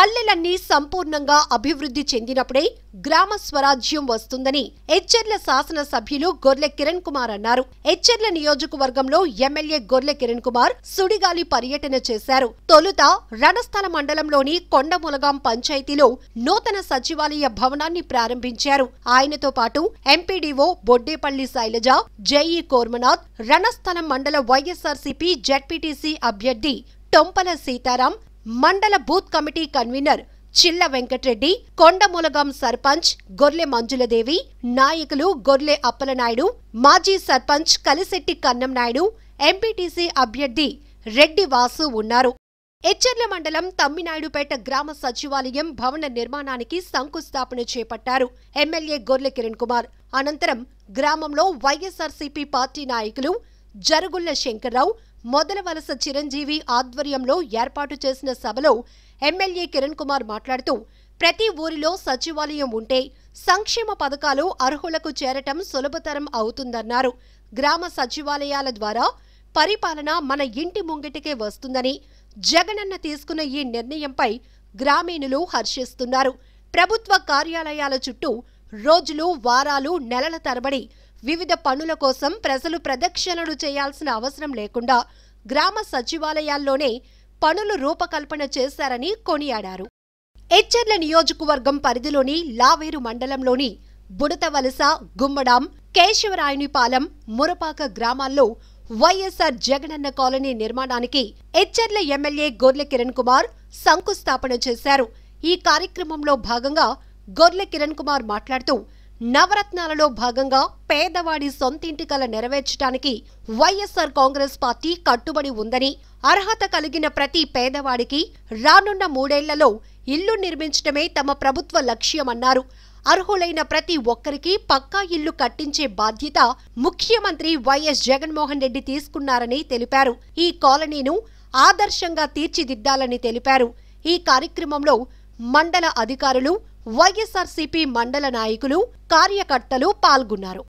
పల్లెలన్నీ సంపూర్ణంగా అభివృద్ధి చెందినప్పుడే గ్రామ స్వరాజ్యం వస్తుందని శాసన శాసనసభ్యులు గొర్లె కిరణ్ కుమార్ అన్నారు హెచ్చర్ల నియోజకవర్గంలో ఎమ్మెల్యే గొర్లె కిరణ్ కుమార్ సుడిగాలి పర్యటన చేశారు తొలుత రణస్థల మండలంలోని కొండములగాం పంచాయతీలో నూతన సచివాలయ భవనాన్ని ప్రారంభించారు ఆయనతో పాటు ఎంపీడీఓ బొడ్డేపల్లి శైలజ జేఈ కోర్మనాథ్ రణస్థలం మండల వైఎస్ఆర్సీపీ జడ్పీటీసీ అభ్యర్థి టొంపల సీతారాం మండల booth committee convener Chilla Venkatareddy Kondamulagam sarpanch Gorle Manjuladevi నాయకులు గొర్లె అప్పలనాయుడు మాజీ సర్పంచ్ కలిశెట్టి కన్నం నాయుడు ఎంపీటీసీ అభ్యర్థి రెడ్డి వాసు ఉన్నారు ఎచ్చెర్ల మండలం తమ్మినాయుడుపేట గ్రామ సచివాలయం భవన నిర్మాణానికి శంకుస్థాపన చేపట్టారు ఎమ్మెల్యే గొర్లె కిరణ్ కుమార్ అనంతరం గ్రామంలో వైఎస్ఆర్సీపీ పార్టీ నాయకులు జరుగుళ్ల శంకర్రావు మొదల వలస చిరంజీవి ఆధ్వర్యంలో ఏర్పాటు చేసిన సభలో ఎమ్మెల్యే కిరణ్ కుమార్ మాట్లాడుతూ ప్రతి ఊరిలో సచివాలయం ఉంటే సంక్షేమ పథకాలు అర్హులకు చేరటం సులభతరం అవుతుందన్నారు గ్రామ సచివాలయాల ద్వారా పరిపాలన మన ఇంటి ముంగిటికే వస్తుందని జగనన్న తీసుకున్న ఈ నిర్ణయంపై గ్రామీణులు హర్షిస్తున్నారు ప్రభుత్వ కార్యాలయాల చుట్టూ రోజులు వారాలు నెలల తరబడి వివిధ పనుల కోసం ప్రజలు ప్రదక్షిణలు చేయాల్సిన అవసరం లేకుండా గ్రామ సచివాలయాల్లోనే పనులు రూపకల్పన చేశారని కొనియాడారు ఎచ్చర్ల నియోజకవర్గం పరిధిలోని లావేరు మండలంలోని బుడతవలస గుమ్మడాం కేశవరాయునిపాలెం మురపాక గ్రామాల్లో వైఎస్ఆర్ జగనన్న కాలనీ నిర్మాణానికి ఎచ్చర్ల ఎమ్మెల్యే గొర్లె కిరణ్ కుమార్ శంకుస్థాపన చేశారు ఈ కార్యక్రమంలో భాగంగా గొర్లె కిరణ్ కుమార్ మాట్లాడుతూ నవరత్నాలలో భాగంగా పేదవాడి సొంతింటి కల నెరవేర్చడానికి వైఎస్ఆర్ కాంగ్రెస్ పార్టీ కట్టుబడి ఉందని అర్హత కలిగిన ప్రతి పేదవాడికి రానున్న మూడేళ్లలో ఇల్లు నిర్మించడమే తమ ప్రభుత్వ లక్ష్యమన్నారు అర్హులైన ప్రతి ఒక్కరికి పక్కా ఇల్లు కట్టించే బాధ్యత ముఖ్యమంత్రి వైఎస్ జగన్మోహన్ రెడ్డి తీసుకున్నారని తెలిపారు ఈ కాలనీను ఆదర్శంగా తీర్చిదిద్దాలని తెలిపారు ఈ కార్యక్రమంలో మండల అధికారులు వైఎస్ఆర్సీపీ మండల నాయకులు కార్యకర్తలు పాల్గొన్నారు